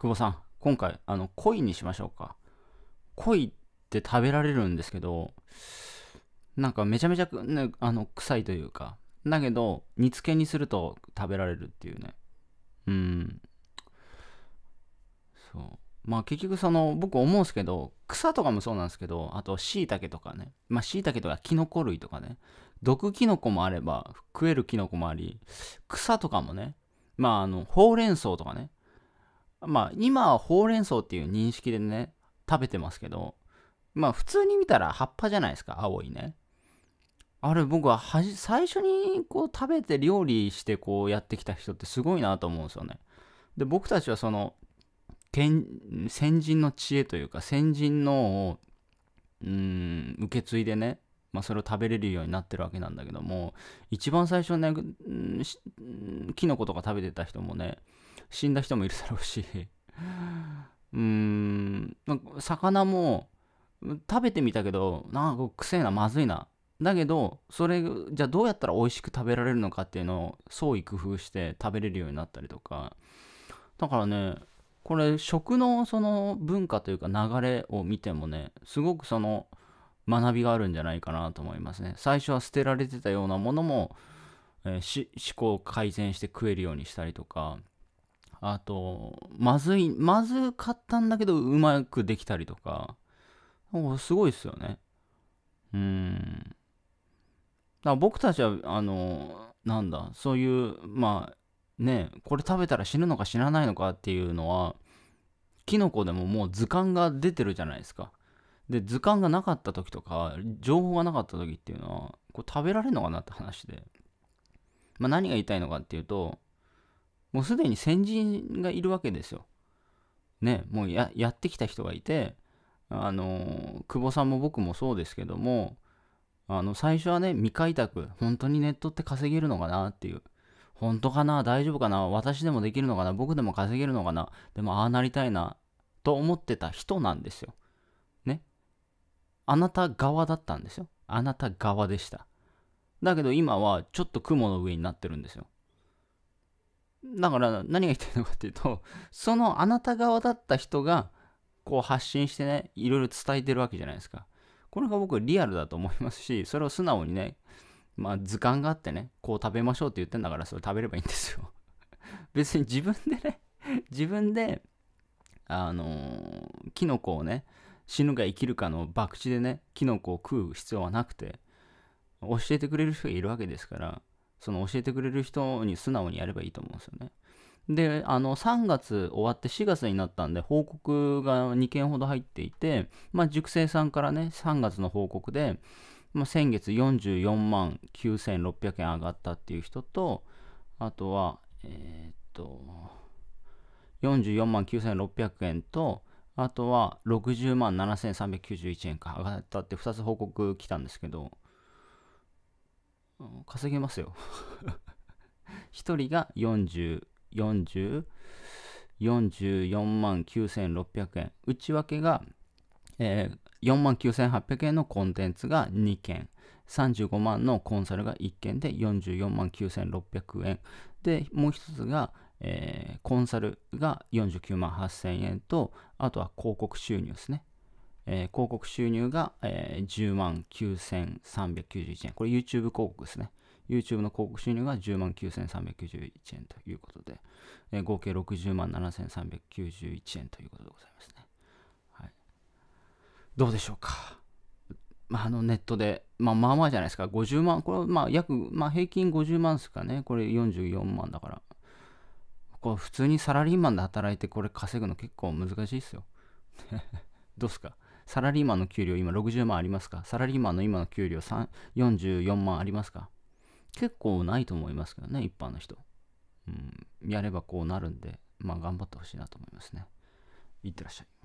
久保さん、今回、あの、鯉にしましょうか。恋って食べられるんですけど、なんかめちゃめちゃ、ね、あの臭いというか、だけど、煮付けにすると食べられるっていうね。うん。そう。まあ結局その僕思うんですけど草とかもそうなんですけどあとしいたけとかねまあしいたけとかキノコ類とかね毒キノコもあれば食えるキノコもあり草とかもねまああのほうれん草とかねまあ今はほうれん草っていう認識でね、食べてますけど、まあ普通に見たら葉っぱじゃないですか、青いね。あれ僕は最初にこう食べて料理してこうやってきた人ってすごいなと思うんですよね。で僕たちはその先人の知恵というか先人のをうん受け継いでね、まあ、それを食べれるようになってるわけなんだけども一番最初ねキノコとか食べてた人もね死んだ人もいるだろうしうーん魚も食べてみたけどなんかくせえなまずいなだけどそれじゃあどうやったら美味しく食べられるのかっていうのを創意工夫して食べれるようになったりとかだからねこれ食のその文化というか流れを見てもねすごくその学びがあるんじゃないかなと思いますね最初は捨てられてたようなものも、えー、思考改善して食えるようにしたりとかあと、まずい、まずかったんだけど、うまくできたりとか、すごいっすよね。うん。だ僕たちは、あの、なんだ、そういう、まあ、ね、これ食べたら死ぬのか死なないのかっていうのは、キノコでももう図鑑が出てるじゃないですか。で、図鑑がなかった時とか、情報がなかった時っていうのは、これ食べられるのかなって話で。まあ、何が言いたいのかっていうと、もうすでに先人がいるわけですよ。ね、もうやってきた人がいて、あの、久保さんも僕もそうですけども、あの、最初はね、未開拓、本当にネットって稼げるのかなっていう。本当かな大丈夫かな私でもできるのかな僕でも稼げるのかなでもああなりたいなと思ってた人なんですよ。ね。あなた側だったんですよ。あなた側でした。だけど今はちょっと雲の上になってるんですよ。だから何が言いたいのかっていうとそのあなた側だった人がこう発信してねいろいろ伝えてるわけじゃないですかこれが僕リアルだと思いますしそれを素直にねまあ図鑑があってねこう食べましょうって言ってんだからそれ食べればいいんですよ 別に自分でね自分であのー、キノコをね死ぬか生きるかの博打でねキノコを食う必要はなくて教えてくれる人がいるわけですからその教えてくれる人に素直にやればいいと思うんですよね。で、あの、3月終わって4月になったんで、報告が2件ほど入っていて、まあ、塾生さんからね、3月の報告で、まあ、先月44万9600円上がったっていう人と、あとは、えー、っと、44万9600円と、あとは60万7391円か上がったって2つ報告来たんですけど、稼げますよ1 人が40、40、44万9600円。内訳が、えー、4万9800円のコンテンツが2件。35万のコンサルが1件で44万9600円。で、もう一つが、えー、コンサルが49万8000円と、あとは広告収入ですね。えー、広告収入が、えー、10万9391円。これ YouTube 広告ですね。YouTube の広告収入が10万9391円ということで、えー、合計60万7391円ということでございますね。はい、どうでしょうか。まあ、あのネットで、まあ、まあまあじゃないですか。50万、これまあ約、まあ、平均50万ですかね。これ44万だから。これ普通にサラリーマンで働いてこれ稼ぐの結構難しいですよ。どうすかサラリーマンの給料今60万ありますかサラリーマンの今の給料44万ありますか結構ないと思いますけどね、一般の人。うん、やればこうなるんで、まあ頑張ってほしいなと思いますね。いってらっしゃい。